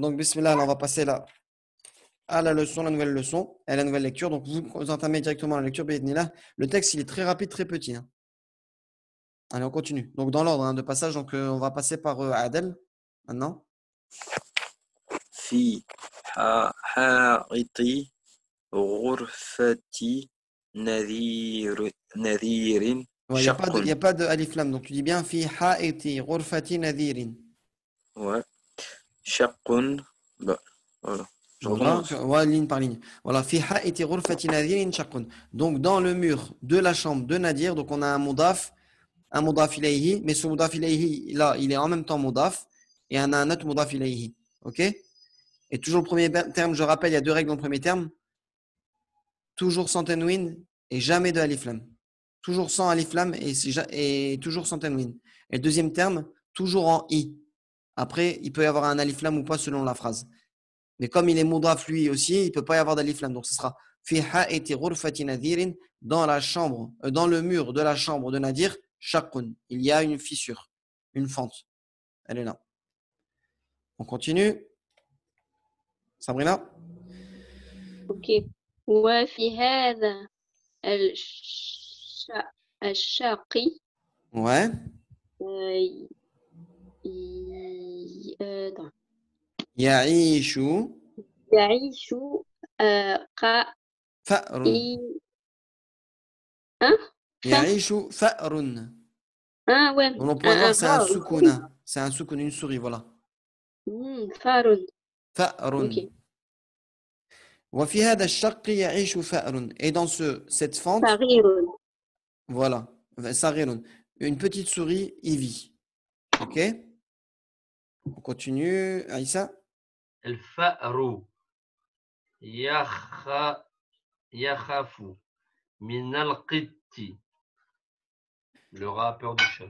Donc, bismillah, on va passer là à la leçon, la nouvelle leçon, à la nouvelle lecture. Donc, vous, vous entamez directement la lecture, là. Le texte, il est très rapide, très petit. Hein. Allez, on continue. Donc, dans l'ordre hein, de passage, donc, euh, on va passer par euh, Adel maintenant. Fi ha ghurfati nadirin. Il n'y a pas de donc tu dis bien fi ha ghurfati nadirin. Ouais. Bah, je ligne par ligne. Voilà. Donc, dans le mur de la chambre de Nadir, donc on a un mudaf, un mudaf ilayhi, mais ce mudaf ilayhi, là, il est en même temps mudaf, et on a un autre mudaf ilayhi. OK Et toujours le premier terme, je rappelle, il y a deux règles en premier terme. Toujours sans tenwin et jamais de aliflam. Toujours sans aliflam et, et toujours sans tenwin. Et le deuxième terme, toujours en i. Après, il peut y avoir un aliflam ou pas selon la phrase. Mais comme il est moudraf lui aussi, il ne peut pas y avoir d'aliflam. Donc ce sera Fiha dans la chambre, euh, dans le mur de la chambre de Nadir, Shakun. Il y a une fissure, une fente. Elle est là. On continue. Sabrina Ok. ouais. Euh, c'est un une souris, voilà. Hmm, et dans ce, cette fente voilà une petite souris y vit ok on continue. Aïssa El fa'ru yakhafu min al qitti. Le rat a peur du chat.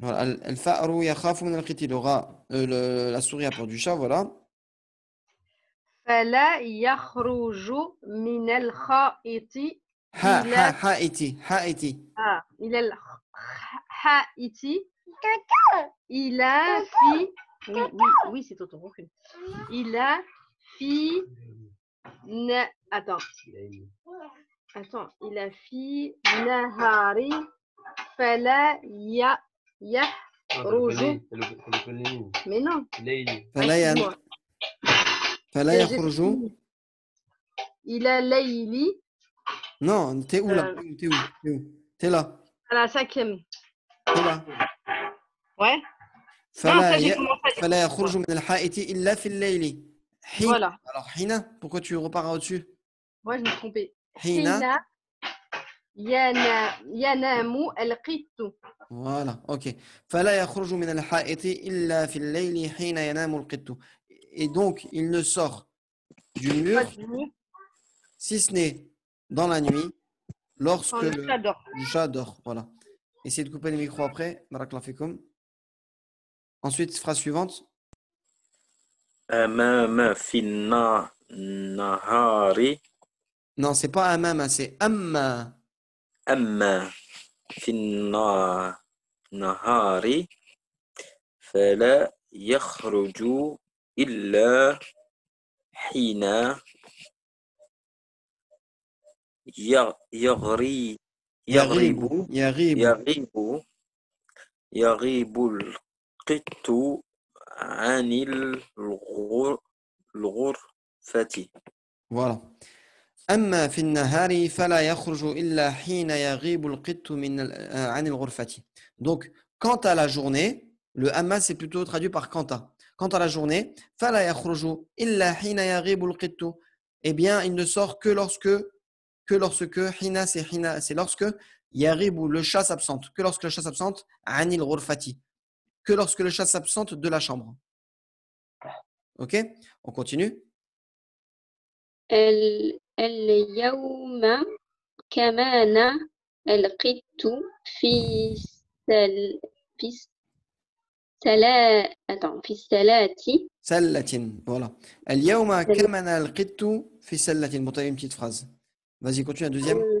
Voilà, el fa'ru yakhafu min al qitti. Le rat, euh, la souris a peur du chat, voilà. Fala yakhruju min al kha'iti. Ha, ha, ha'iti, ha'iti. Ah, il ha'iti. Il a fi oui, oui, c'est tonton Il a fi... Attends. Attends. Il a fi nahari fala ya ya ah, rojo. Mais non. Fala ya. Il a layli. Non, t'es où là euh. T'es où T'es là. À la cinquième. T'es là. Ouais. Fala yakhruju min al-ha'iti illa fil layli. Voilà. Alors, Hina, pourquoi tu repars au-dessus Moi, je me trompais. Hina. Yanamu al-qittu. Voilà, ok. Fala yakhruju min al-ha'iti illa الليل layli ينام yanamu al-qittu. Et donc, il ne sort du mur si ce n'est dans la nuit lorsque le chat dort. voilà. Essayez de couper le micro après. Barakallah fikum. Ensuite, phrase suivante. Amama finna nahari. Non, c'est pas amama, c'est amma. Amma finna nahari. Fala yakhruju illa hina Ya Yagribu. Yagribu. Yagribu. Yagribu. قِدْتُ عَنْ الْغُرْفَةِ Voilà. أما في النهار فلا يخرج إلا حين يغيب القط من عن الغرفة. Donc, quant à la journée, le amma c'est plutôt traduit par quant à. Quant à la journée, فلا يخرج إلا حين يغيب القط. Eh bien, il ne sort que lorsque que lorsque hina c'est hina c'est lorsque yarib le chat s'absente. Que lorsque le chat s'absente, anil ghurfati que lorsque le chat s'absente de la chambre. Ok On continue. Elle, elle القيت kamana سل في سلا attends في السلاة سلة voilà اليوم kamana القيت في سلة bon t'as une petite phrase vas-y continue la deuxième euh,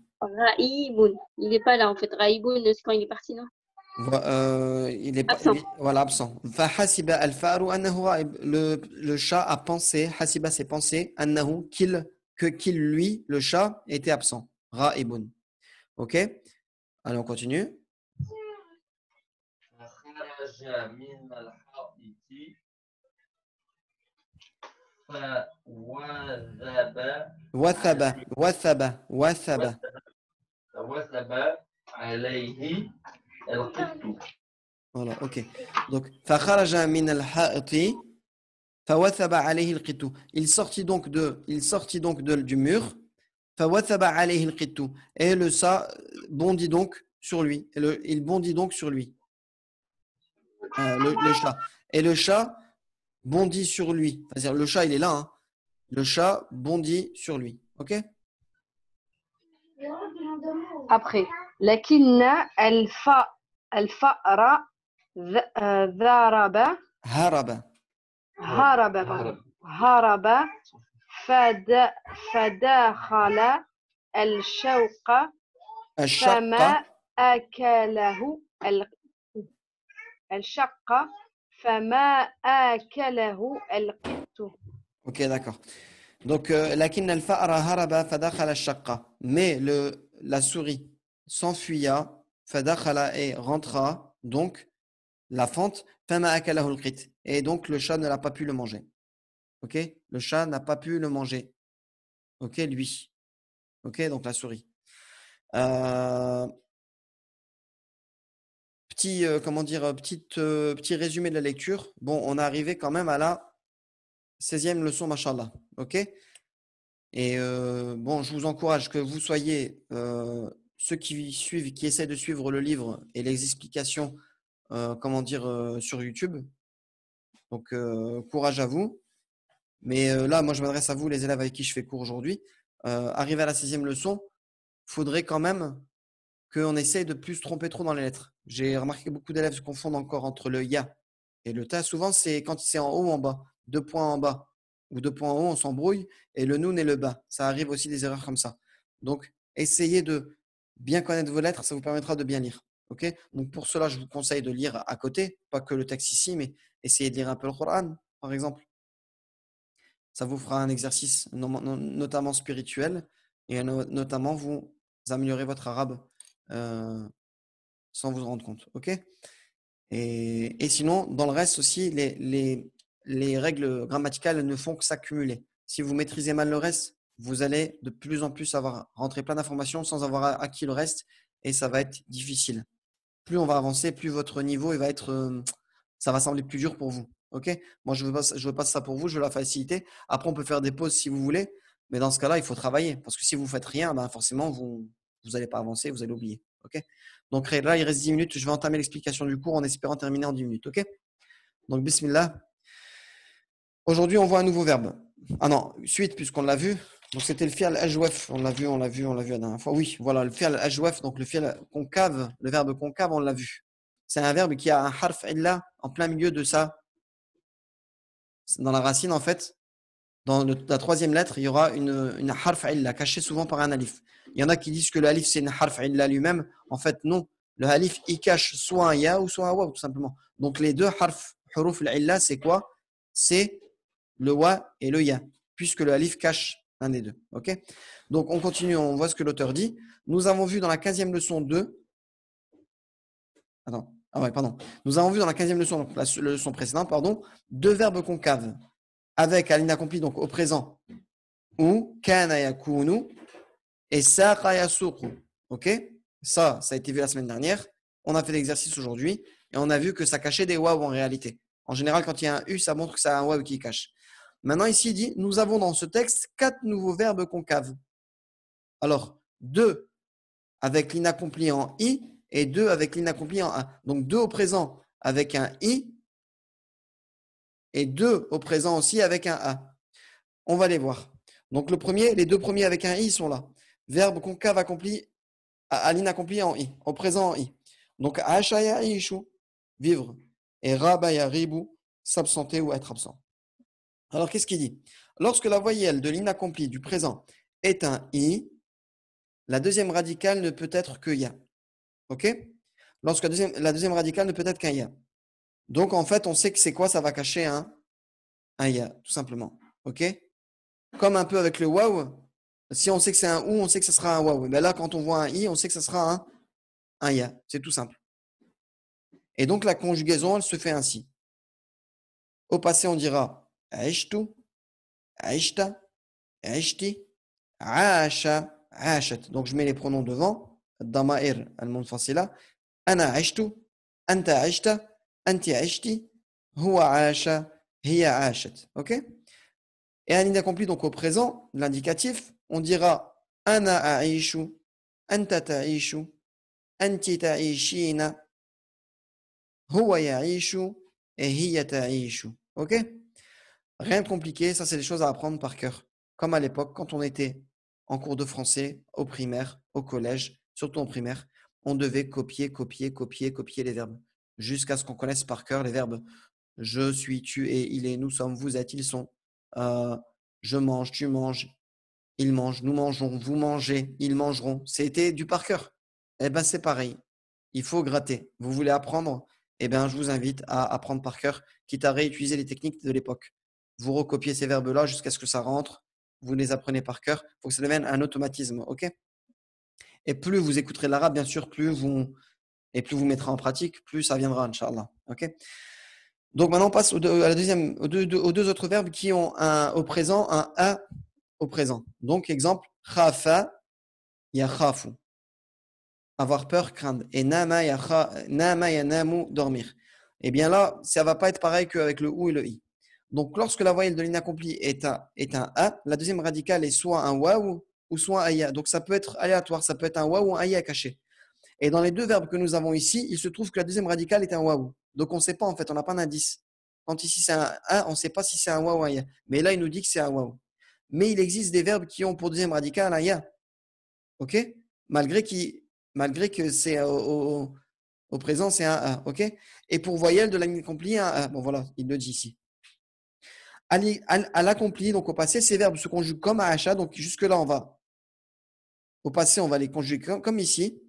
Ra'iboun. Il n'est pas là en fait. Ra'iboun, c'est quand il est parti, non euh, il est absent. Il, voilà, absent. Le, le chat a pensé, Hasiba s'est pensé, annahu, qu'il, que qu'il, lui, le chat, était absent. Ra'ibun. Ok Allez, on continue. Wathaba, wathaba, wathaba, wathaba. وثب عليه القط Voilà, ok. Donc, Il sortit donc de, il sortit donc de, du mur. Et le ça bondit donc sur lui. Et le, il bondit donc sur lui. Euh, le, le, chat. Et le chat bondit sur lui. C'est-à-dire, le chat, il est là. Hein. Le chat bondit sur lui. Ok après لكن الف الفأر ذرب هرب هرب هرب فد فداخل الشوق فما أكله الشقة فما أكله القط اوكي d'accord. دونك لكن الفأر هرب فدخل الشقة. مي لو la souris s'enfuya, fadakhala et rentra, donc la fente, et donc le chat ne l'a pas pu le manger. Ok Le chat n'a pas pu le manger. Ok Lui. Ok Donc la souris. Euh, petit, euh, comment dire, euh, petit résumé de la lecture. Bon, on est arrivé quand même à la 16e leçon, machallah. Ok et euh, bon, je vous encourage que vous soyez euh, ceux qui suivent, qui essaient de suivre le livre et les explications, euh, comment dire, sur YouTube. Donc, courage à vous. Mais là, moi, je m'adresse à vous, les élèves avec qui je fais cours aujourd'hui. arrivé à la sixième leçon, faudrait quand même qu'on essaye de plus se tromper trop dans les lettres. J'ai remarqué que beaucoup d'élèves se confondent encore entre le ya et le ta. Souvent, c'est quand c'est en haut ou en bas, deux points en bas ou deux points en haut, on s'embrouille, et le noun et le bas. Ça arrive aussi des erreurs comme ça. Donc, essayez de bien connaître vos lettres, ça vous permettra de bien lire. Donc, pour cela, je vous conseille de lire à côté, pas que le texte ici, mais essayez de lire un peu le Coran, par exemple. Ça vous fera un exercice notamment spirituel, et notamment vous améliorez votre arabe euh, sans vous rendre compte. ok et, sinon, dans le reste aussi, les, les règles grammaticales ne font que s'accumuler. Si vous maîtrisez mal le reste, vous allez de plus en plus avoir rentré plein d'informations sans avoir acquis le reste et ça va être difficile. Plus on va avancer, plus votre niveau va être, euh, ça va sembler plus dur pour vous. Ok Moi, je veux veux pas ça pour vous. Je veux la faciliter. Après, on peut faire des pauses si vous voulez, mais dans ce cas-là, il faut travailler parce que si vous ne faites rien, ben forcément, vous vous n'allez pas avancer, vous allez oublier. Ok Donc là, il reste 10 minutes. Je vais entamer l'explication du cours en espérant terminer en 10 minutes. Ok Donc, bismillah. Aujourd'hui, on voit un nouveau verbe. Ah non, suite, puisqu'on l'a vu. Donc, c'était le fial ajouaf. On l'a vu, on l'a vu, on l'a vu la dernière fois. Oui, voilà, le fial ajouaf, donc le fial concave, le verbe concave, on l'a vu. C'est un verbe qui a un harf illa en plein milieu de ça. Dans la racine, en fait, dans la troisième lettre, il y aura une, une harf illa, cachée souvent par un alif. Il y en a qui disent que alif c'est une harf illa lui-même. En fait, non. Le alif, il cache soit un ya ou soit un wa, tout simplement. Donc, les deux harf, huruf illa, c'est quoi C'est le wa et le ya, puisque le alif cache un des deux. ok Donc on continue, on voit ce que l'auteur dit. Nous avons vu dans la 15e leçon 2. Attends. Ah ouais, pardon. Nous avons vu dans la 15e leçon, la leçon précédente, pardon, deux verbes concaves avec à l'inaccompli, donc au présent, ou kana yakunu et sa Ok Ça, ça a été vu la semaine dernière. On a fait l'exercice aujourd'hui et on a vu que ça cachait des waw en réalité. En général, quand il y a un U, ça montre que c'est un waw qui cache. Maintenant, ici, il dit, nous avons dans ce texte quatre nouveaux verbes concaves. Alors, deux avec l'inaccompli en i et deux avec l'inaccompli en a. Donc, deux au présent avec un i et deux au présent aussi avec un a. On va les voir. Donc, le premier, les deux premiers avec un i sont là. Verbe concave accompli à, l'inaccompli en i, au présent en i. Donc, achaya ishu, vivre, et rabaya ribu, s'absenter ou être absent. Alors, qu'est-ce qu'il dit Lorsque la voyelle de l'inaccompli du présent est un i, la deuxième radicale ne peut être que ya. OK Lorsque la deuxième, radicale ne peut être qu'un ya. Donc, en fait, on sait que c'est quoi Ça va cacher un, un ya, tout simplement. OK Comme un peu avec le wow, Si on sait que c'est un ou, on sait que ce sera un wow. Mais ben là, quand on voit un i, on sait que ce sera un, un ya. C'est tout simple. Et donc, la conjugaison, elle se fait ainsi. Au passé, on dira aïch-tu, aïch-ta, aïch donc je mets les pronoms devant. Damair er al ana aïch anta aïch Anti anta-aïch-ti, hua-aïcha, okay. et un indicatif donc au présent, l'indicatif, on dira ana Aishu, tu anta-aïch-ta, anta-aïch-tina, hua-aïcha, okay. Rien de compliqué, ça c'est des choses à apprendre par cœur. Comme à l'époque, quand on était en cours de français, au primaire, au collège, surtout en primaire, on devait copier, copier, copier, copier les verbes, jusqu'à ce qu'on connaisse par cœur les verbes je suis, tu es, il est, nous sommes, vous êtes, ils sont, euh, je mange, tu manges, ils mangent, nous mangeons, vous mangez, ils mangeront. C'était du par cœur. Eh bien, c'est pareil. Il faut gratter. Vous voulez apprendre Eh bien, je vous invite à apprendre par cœur, quitte à réutiliser les techniques de l'époque vous recopiez ces verbes-là jusqu'à ce que ça rentre, vous les apprenez par cœur, il faut que ça devienne un automatisme, ok Et plus vous écouterez l'arabe, bien sûr, plus vous et plus vous mettrez en pratique, plus ça viendra, Inch'Allah, ok Donc maintenant, on passe aux deux, à la deuxième, aux deux, autres verbes qui ont un, au présent un a au présent. Donc, exemple, khafa, yakhafu. Avoir peur, craindre. Et nama, yanamu, dormir. Et eh bien là, ça ne va pas être pareil qu'avec le ou et le i. Donc, lorsque la voyelle de l'inaccompli est un, est un A, la deuxième radicale est soit un waouh ou soit un aya. Donc, ça peut être aléatoire, ça peut être un waouh ou un aya caché. Et dans les deux verbes que nous avons ici, il se trouve que la deuxième radicale est un waouh. Donc, on ne sait pas en fait, on n'a pas d'indice. Quand ici c'est un A, on ne sait pas si c'est un waouh ou un ya. Mais là, il nous dit que c'est un waouh. Mais il existe des verbes qui ont pour deuxième radical un ya. OK Malgré, qui, malgré que c'est euh, au, présent, c'est un A. OK Et pour voyelle de l'inaccompli, un A. Bon, voilà, il le dit ici à l'accompli, donc au passé, ces verbes se conjuguent comme à achat. Donc jusque-là, on va au passé, on va les conjuguer comme, ici,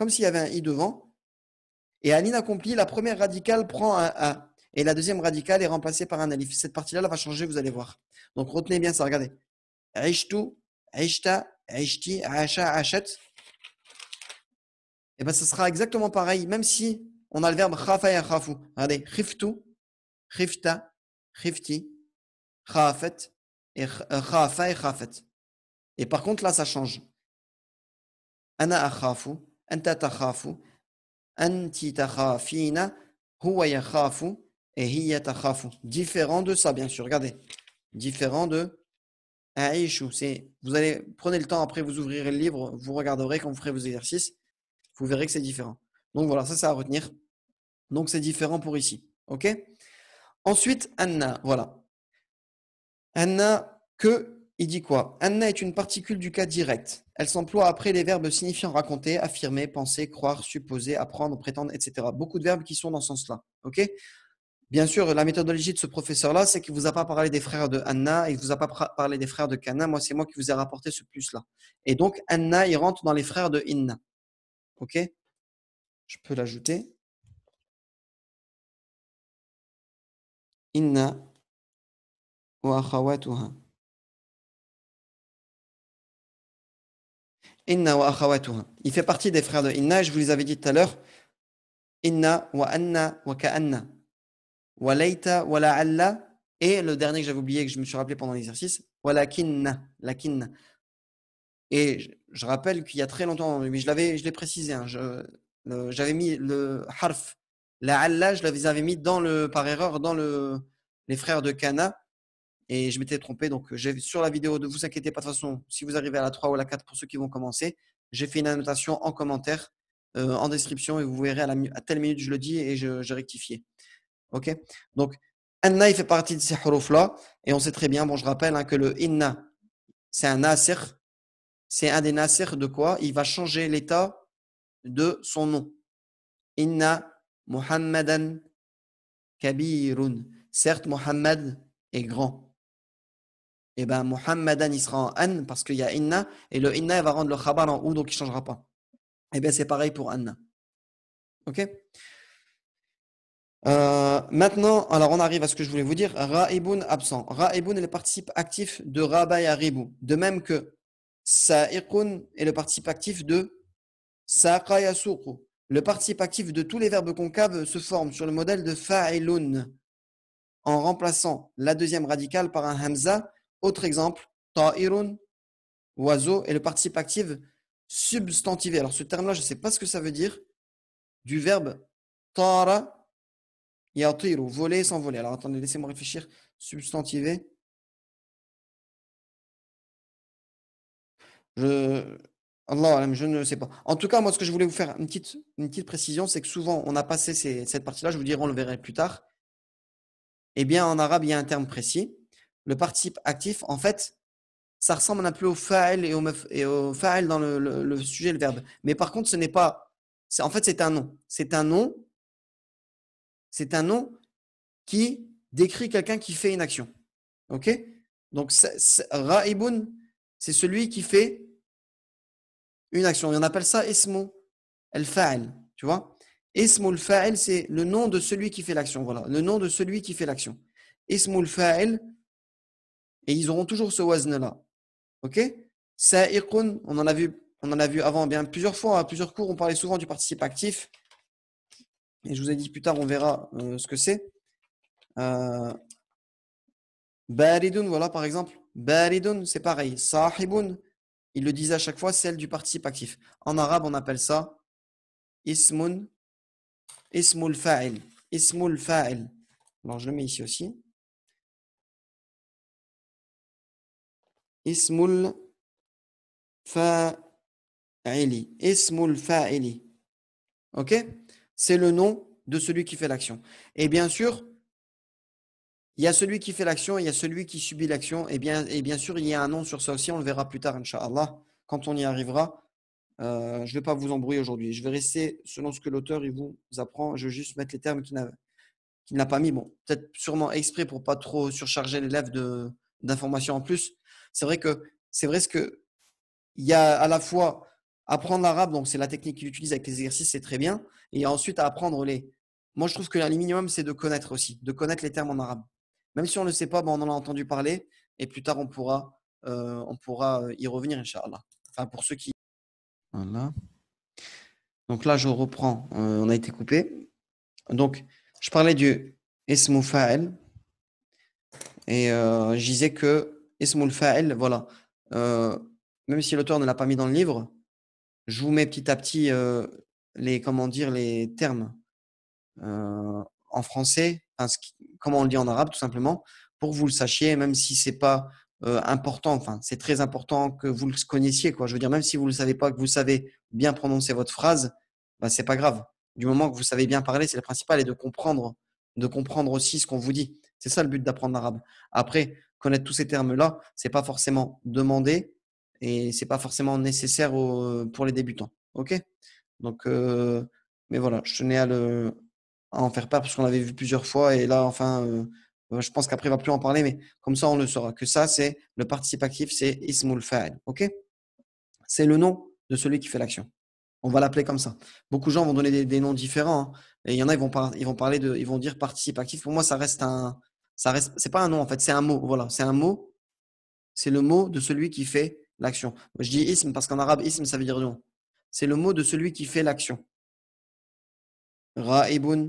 comme s'il y avait un i devant. Et à l'inaccompli, la première radicale prend un a et la deuxième radicale est remplacée par un alif. Cette partie-là va changer, vous allez voir. Donc retenez bien ça, regardez. Aishtu, aishta, aishti, acha, achat. Et eh bien, ce sera exactement pareil, même si on a le verbe khafa et Regardez, khiftu, khifta, et euh, Et par contre, là, ça change. Ana anta anti huwa et hiya Différent de ça, bien sûr. Regardez. Différent de Aishu. vous allez, prenez le temps après, vous ouvrirez le livre, vous regarderez quand vous ferez vos exercices. Vous verrez que c'est différent. Donc voilà, ça, c'est à retenir. Donc c'est différent pour ici. OK? Ensuite, Anna, voilà. Anna, que, il dit quoi Anna est une particule du cas direct. Elle s'emploie après les verbes signifiant raconter, affirmer, penser, croire, supposer, apprendre, prétendre, etc. Beaucoup de verbes qui sont dans ce sens-là. ok Bien sûr, la méthodologie de ce professeur-là, c'est qu'il ne vous a pas parlé des frères de Anna, il ne vous a pas parlé des frères de Cana. Moi, c'est moi qui vous ai rapporté ce plus-là. Et donc, Anna, il rentre dans les frères de Inna. OK Je peux l'ajouter. Inna wa Inna wa Il fait partie des frères de Inna, je vous les avais dit tout à l'heure. Inna wa anna wa anna Wa wa Et le dernier que j'avais oublié que je me suis rappelé pendant l'exercice, wa Et je, rappelle qu'il y a très longtemps, mais je l'avais, je l'ai précisé, hein, j'avais mis le harf la Allah, je l'avais mis dans le, par erreur dans les frères de Cana. Et je m'étais trompé. Donc, sur la vidéo, de vous inquiétez pas. De toute façon, si vous arrivez à la 3 ou la 4, pour ceux qui vont commencer, j'ai fait une annotation en commentaire, euh, en description, et vous verrez à, la, telle minute, je le dis et je rectifié. OK Donc, Anna, il fait partie de ces hurufs-là. Et on sait très bien, bon, je rappelle hein, que le Inna, c'est un Nasir. C'est un des Nasir de quoi Il va changer l'état de son nom. Inna Muhammadan kabirun. Certes, Muhammad est grand. Et eh bien, Muhammadan, il sera en an parce qu'il y a inna, et le inna, il va rendre le khabar en ou, donc il ne changera pas. Et eh bien, c'est pareil pour anna. Ok euh, maintenant, alors on arrive à ce que je voulais vous dire. Ra'ibun absent. Ra'ibun est le participe actif de rabayaribu. De même que sa'iqun est le participe actif de Saqayasuku. Le participe actif de tous les verbes concaves se forme sur le modèle de fa'ilun en remplaçant la deuxième radicale par un hamza. Autre exemple, ta'irun, oiseau, et le participe actif substantivé. Alors ce terme-là, je ne sais pas ce que ça veut dire, du verbe tara, yatiru, voler, s'envoler. Alors attendez, laissez-moi réfléchir. Substantivé. Je, je ne sais pas. En tout cas, moi, ce que je voulais vous faire une petite, une petite précision, c'est que souvent, on a passé cette partie-là, je vous dirai, on le verra plus tard. Eh bien, en arabe, il y a un terme précis. Le participe actif, en fait, ça ressemble un peu au fael et au, et au dans le, le, sujet, le verbe. Mais par contre, ce n'est pas. En fait, c'est un nom. C'est un nom. C'est un nom qui décrit quelqu'un qui fait une action. OK Donc, ra'ibun, c'est celui qui fait une action. on appelle ça ismo al-fa'il, tu vois Ismo al-fa'il, c'est le nom de celui qui fait l'action, voilà, le nom de celui qui fait l'action. Ismo al-fa'il, et ils auront toujours ce wazn-là, ok Sa'iqun, on en a vu on en a vu avant bien plusieurs fois, à plusieurs cours, on parlait souvent du participe actif. Et je vous ai dit plus tard, on verra euh, ce que c'est. Euh, baridun, voilà par exemple. Baridun, c'est pareil. Sahibun, il le disait à chaque fois, celle du participe actif. En arabe, on appelle ça ismun, ismul fa'il. Ismul fa'il. je le mets ici aussi. Ismoul fa'ili. ismoul fa'ili. OK C'est le nom de celui qui fait l'action. Et bien sûr, il y a celui qui fait l'action, il y a celui qui subit l'action. Et bien, et bien sûr, il y a un nom sur ça aussi. On le verra plus tard, Inch'Allah, quand on y arrivera. Euh, je ne vais pas vous embrouiller aujourd'hui. Je vais rester selon ce que l'auteur vous apprend. Je vais juste mettre les termes qu'il n'a pas mis. Bon, peut-être sûrement exprès pour pas trop surcharger l'élève d'informations en plus. C'est vrai que c'est vrai ce que il y a à la fois apprendre l'arabe, donc c'est la technique qu'il utilise avec les exercices, c'est très bien. Et ensuite apprendre les. Moi, je trouve que le minimum, c'est de connaître aussi, de connaître les termes en arabe. Même si on ne le sait pas, bon, on en a entendu parler et plus tard, on pourra, euh, on pourra euh, y revenir, Inch'Allah. Enfin, pour ceux qui. Voilà. Donc là, je reprends. Euh, on a été coupé. Donc, je parlais du esmou Et je disais que esmou voilà. même si l'auteur ne l'a pas mis dans le livre, je vous mets petit à petit les, comment dire, les termes en français, comment on le dit en arabe tout simplement, pour que vous le sachiez, même si c'est pas euh, important, enfin c'est très important que vous le connaissiez. Quoi. Je veux dire, même si vous ne le savez pas, que vous savez bien prononcer votre phrase, ben, c'est pas grave. Du moment que vous savez bien parler, c'est le principal, et de comprendre, de comprendre aussi ce qu'on vous dit. C'est ça le but d'apprendre l'arabe. Après, connaître tous ces termes-là, c'est pas forcément demandé et c'est pas forcément nécessaire pour les débutants. Ok Donc, euh, mais voilà, je tenais à le, à en faire part parce qu'on l'avait vu plusieurs fois et là, enfin, euh, je pense qu'après, il va plus en parler, mais comme ça, on le saura. Que ça, c'est le participatif, c'est Ismul Fa'al. OK C'est le nom de celui qui fait l'action. On va l'appeler comme ça. Beaucoup de gens vont donner des, noms différents. Hein, et il y en a, ils vont, ils vont parler de, ils vont dire participatif. Pour moi, ça reste un, ça reste, c'est pas un nom en fait, c'est un mot. Voilà, c'est un mot. C'est le mot de celui qui fait l'action. Je dis ism parce qu'en arabe, ism, ça veut dire nom. C'est le mot de celui qui fait l'action. Ra'ibun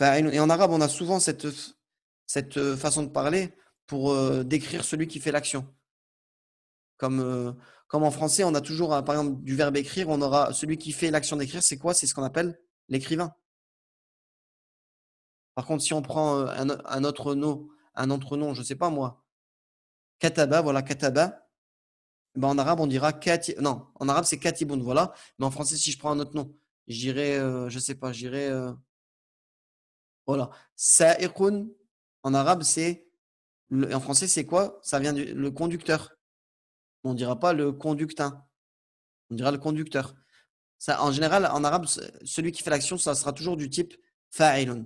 et en arabe, on a souvent cette, euh, façon de parler pour euh, décrire celui qui fait l'action. Comme, euh, en français, on a toujours, par exemple, du verbe écrire, on aura celui qui fait l'action d'écrire, c'est quoi C'est ce qu'on appelle l'écrivain. Par contre, si on prend un, autre nom, un autre nom, je ne sais pas moi, kataba, voilà, kataba, ben en arabe, on dira kati, non, en arabe, c'est katibun, voilà, mais en français, si je prends un autre nom, je dirais, je sais pas, je dirais voilà. Sa'iqun, en arabe, c'est. En français, c'est quoi Ça vient du le conducteur. On ne dira pas le conductin. On dira le conducteur. Ça, en général, en arabe, celui qui fait l'action, ça sera toujours du type fa'ilun.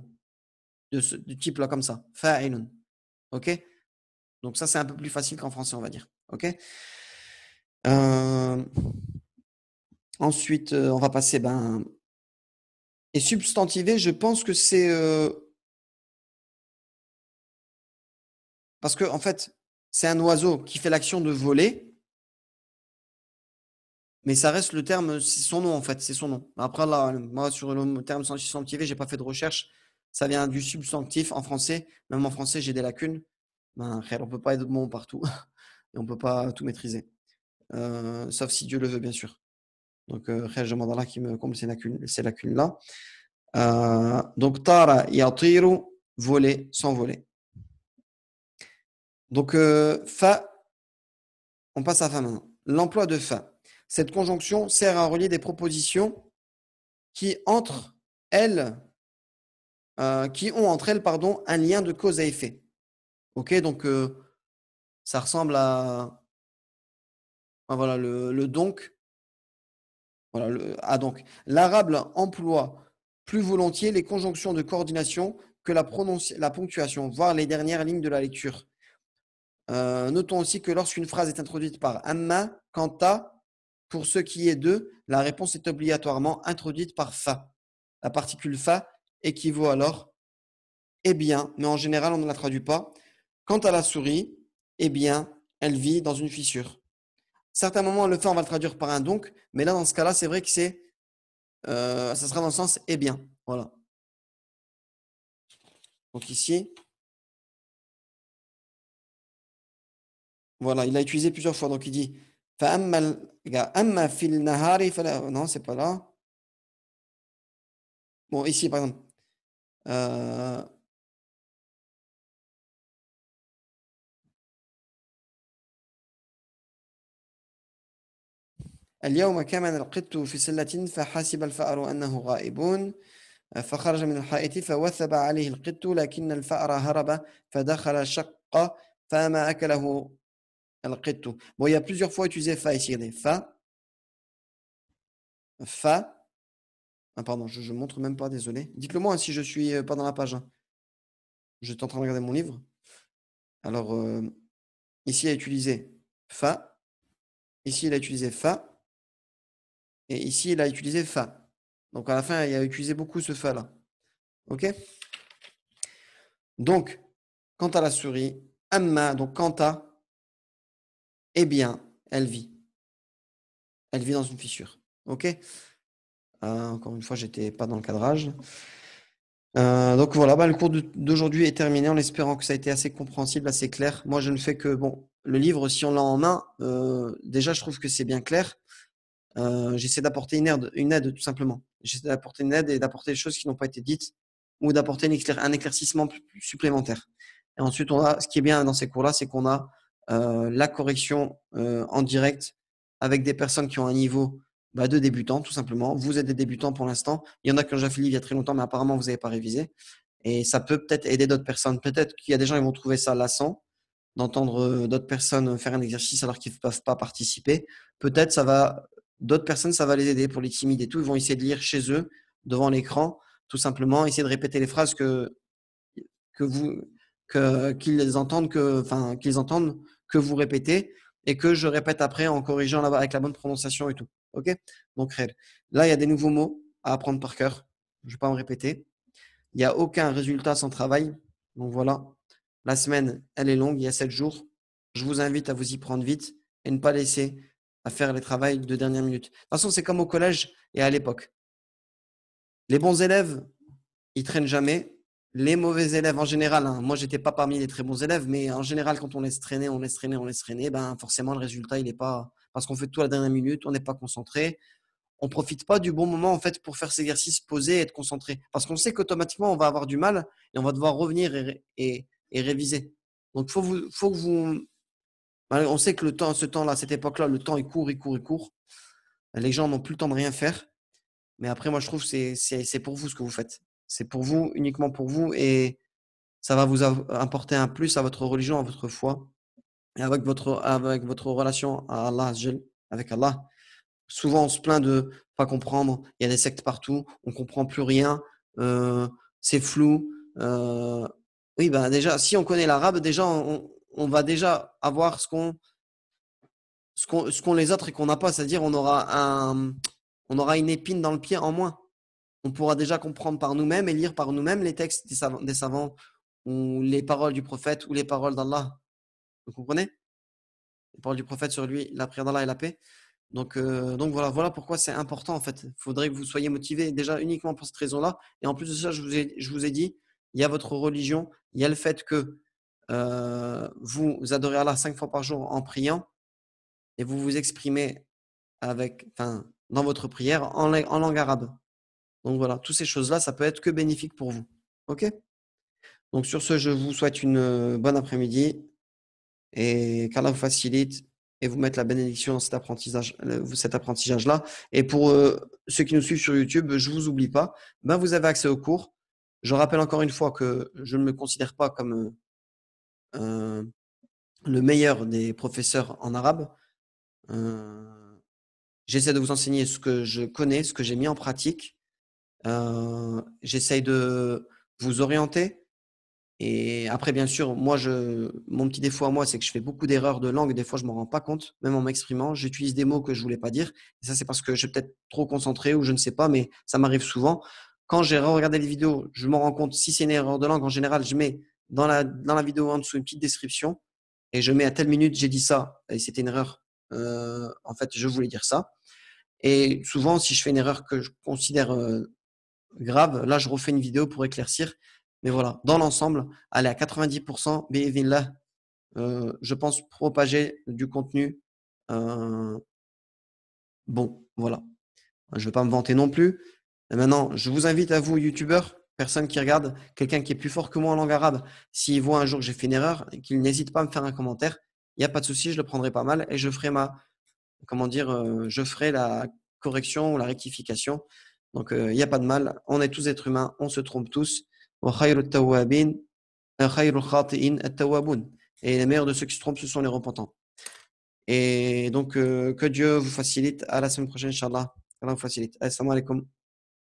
du type là, comme ça. Fa'ilun. OK Donc, ça, c'est un peu plus facile qu'en français, on va dire. OK euh, Ensuite, euh, on va passer ben, et substantivé, je pense que c'est. Euh, parce que, en fait, c'est un oiseau qui fait l'action de voler, mais ça reste le terme, c'est son nom, en fait, c'est son nom. Après, là, moi, sur le terme substantivé, j'ai pas fait de recherche. Ça vient du substantif en français. Même en français, j'ai des lacunes. Ben, on peut pas être bon partout et on peut pas tout maîtriser. Euh, sauf si Dieu le veut, bien sûr. Donc, euh, Khair Mandala qui me comble ces lacunes-là. Euh, donc, Tara yatiru, voler, s'envoler. Donc, euh, fa, on passe à fa maintenant. L'emploi de fa. Cette conjonction sert à relier des propositions qui, entre elles, qui ont entre elles pardon, un lien de cause à effet. Ok, donc ça ressemble à. voilà, le donc ah, donc, l'arabe emploie plus volontiers les conjonctions de coordination que la, la ponctuation, voire les dernières lignes de la lecture. Euh, notons aussi que lorsqu'une phrase est introduite par amma, quant à, pour ce qui est de, la réponse est obligatoirement introduite par fa. La particule fa équivaut alors eh bien, mais en général, on ne la traduit pas. Quant à la souris, eh bien, elle vit dans une fissure. Certains moments, le fait, on va le traduire par un donc, mais là, dans ce cas-là, c'est vrai que c'est, euh, ça sera dans le sens et bien. Voilà. Donc ici, voilà, il l'a utilisé plusieurs fois. Donc il dit, non, c'est pas là. Bon, ici, par exemple. Euh, Bon, il y a plusieurs fois utilisé fa ici. Regardez, fa. Fa. Ah, pardon, je ne montre même pas, désolé. Dites-le moi hein, si je suis euh, pas dans la page. Hein. Je suis en train de regarder mon livre. Alors, euh, ici, il a utilisé fa. Ici, il a utilisé fa. Et ici, il a utilisé fa. Donc à la fin, il a utilisé beaucoup ce fa là. OK Donc, quant à la souris, amma, donc quant à, eh bien, elle vit. Elle vit dans une fissure. OK euh, Encore une fois, j'étais pas dans le cadrage. Euh, donc voilà, bah, le cours d'aujourd'hui est terminé en espérant que ça a été assez compréhensible, assez clair. Moi, je ne fais que, bon, le livre, si on l'a en main, euh, déjà, je trouve que c'est bien clair. Euh, j'essaie d'apporter une aide, une aide, tout simplement. J'essaie d'apporter une aide et d'apporter des choses qui n'ont pas été dites ou d'apporter un éclaircissement supplémentaire. Et ensuite, on a, ce qui est bien dans ces cours-là, c'est qu'on a euh, la correction euh, en direct avec des personnes qui ont un niveau bah, de débutant, tout simplement. Vous êtes des débutants pour l'instant. Il y en a qui ont déjà fait il y a très longtemps, mais apparemment, vous n'avez pas révisé. Et ça peut peut-être aider d'autres personnes. Peut-être qu'il y a des gens qui vont trouver ça lassant d'entendre d'autres personnes faire un exercice alors qu'ils ne peuvent pas participer. Peut-être ça va D'autres personnes, ça va les aider pour les timides et tout. Ils vont essayer de lire chez eux, devant l'écran, tout simplement, essayer de répéter les phrases que, que vous, qu'ils entendent que, enfin, qu'ils entendent que vous répétez et que je répète après en corrigeant avec la bonne prononciation et tout. OK Donc, là, il y a des nouveaux mots à apprendre par cœur. Je ne vais pas en répéter. Il n'y a aucun résultat sans travail. Donc, voilà. La semaine, elle est longue. Il y a sept jours. Je vous invite à vous y prendre vite et ne pas laisser à faire les travaux de dernière minute. De toute façon, c'est comme au collège et à l'époque. Les bons élèves, ils traînent jamais. Les mauvais élèves, en général, hein, moi, j'étais pas parmi les très bons élèves, mais en général, quand on laisse traîner, on laisse traîner, on laisse traîner, ben, forcément, le résultat, il n'est pas. Parce qu'on fait tout à la dernière minute, on n'est pas concentré. On ne profite pas du bon moment, en fait, pour faire cet exercice, poser et être concentré. Parce qu'on sait qu'automatiquement, on va avoir du mal et on va devoir revenir et, réviser. Donc, il faut que vous on sait que le temps, ce temps-là, cette époque-là, le temps, est court, il court, il court. Les gens n'ont plus le temps de rien faire. Mais après, moi, je trouve que c'est pour vous ce que vous faites. C'est pour vous, uniquement pour vous. Et ça va vous apporter un plus à votre religion, à votre foi, et avec votre, avec votre relation à Allah, avec Allah. Souvent, on se plaint de ne pas comprendre. Il y a des sectes partout. On comprend plus rien. Euh, c'est flou. Euh, oui, ben déjà, si on connaît l'arabe, déjà, on, on va déjà avoir ce qu'on ce qu'on les autres et qu'on n'a pas, c'est-à-dire on aura un on aura une épine dans le pied en moins. On pourra déjà comprendre par nous-mêmes et lire par nous-mêmes les textes des savants, des savants, ou les paroles du prophète ou les paroles d'Allah. Vous comprenez Les paroles du prophète sur lui, la prière d'Allah et la paix. Donc, euh, donc voilà, voilà pourquoi c'est important en fait. Il faudrait que vous soyez motivés déjà uniquement pour cette raison-là. Et en plus de ça, je vous ai, je vous ai dit, il y a votre religion, il y a le fait que euh, vous adorez Allah cinq fois par jour en priant et vous vous exprimez avec, enfin, dans votre prière en, langue arabe. Donc voilà, toutes ces choses-là, ça peut être que bénéfique pour vous. OK Donc sur ce, je vous souhaite une euh, bonne après-midi et qu'Allah vous facilite et vous mette la bénédiction dans cet apprentissage-là. Cet apprentissage et pour euh, ceux qui nous suivent sur YouTube, je ne vous oublie pas, ben, vous avez accès au cours. Je rappelle encore une fois que je ne me considère pas comme euh, le meilleur des professeurs en arabe. Euh, j'essaie de vous enseigner ce que je connais, ce que j'ai mis en pratique. Euh, j'essaie de vous orienter. Et après, bien sûr, moi, je, mon petit défaut à moi, c'est que je fais beaucoup d'erreurs de langue. Des fois, je ne m'en rends pas compte, même en m'exprimant. J'utilise des mots que je ne voulais pas dire. Et ça, c'est parce que je suis peut-être trop concentré ou je ne sais pas, mais ça m'arrive souvent. Quand j'ai regardé les vidéos, je m'en rends compte. Si c'est une erreur de langue, en général, je mets dans la, vidéo en dessous une petite description et je mets à telle minute j'ai dit ça et c'était une erreur. Euh, en fait, je voulais dire ça. Et souvent, si je fais une erreur que je considère euh, grave, là, je refais une vidéo pour éclaircir. Mais voilà, dans l'ensemble, aller à 90%, bienvenue euh, je pense propager du contenu. Euh, bon, voilà. Je ne vais pas me vanter non plus. Et maintenant, je vous invite à vous, youtubeurs, personne qui regarde, quelqu'un qui est plus fort que moi en langue arabe, s'il voit un jour que j'ai fait une erreur, qu'il n'hésite pas à me faire un commentaire, il n'y a pas de souci, je le prendrai pas mal et je ferai ma, comment dire, euh, je ferai la correction ou la rectification. Donc euh, il n'y a pas de mal, on est tous êtres humains, on se trompe tous. Et les meilleurs de ceux qui se trompent, ce sont les repentants. Et donc, euh, que Dieu vous facilite. À la semaine prochaine, Inch'Allah. Allah vous facilite. Assalamu alaikum.